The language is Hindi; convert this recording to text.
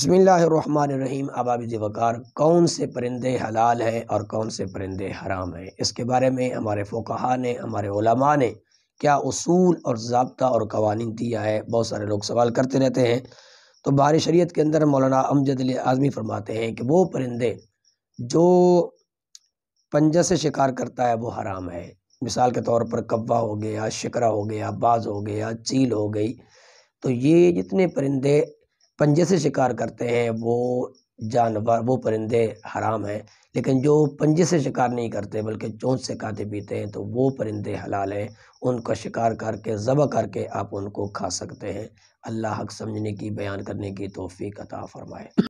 बसमीम आबाब वक़ार कौन से परिंदे हलाल हैं और कौन से परिंदे हराम हैं इसके बारे में हमारे फ़ोकहा ने हमारे ओलमा ने क्या असूल और जबता और कवानी दिया है बहुत सारे लोग सवाल करते रहते हैं तो बार शरीत के अंदर मौलाना अमजद आज़मी फरमाते हैं कि वो परिंदे जो पंजा से शिकार करता है वो हराम है मिसाल के तौर पर कब्बा हो गया शिकरा हो गया बाज हो गया चील हो गई तो ये जितने परिंदे पंजे से शिकार करते हैं वो जानवर वो परिंदे हराम हैं लेकिन जो पंजे से शिकार नहीं करते बल्कि चोंच से खाते पीते हैं तो वो परिंदे हलाल हैं उनका शिकार करके ज़बह करके आप उनको खा सकते हैं अल्लाह हक समझने की बयान करने की तोफ़ी कता फ़रमाए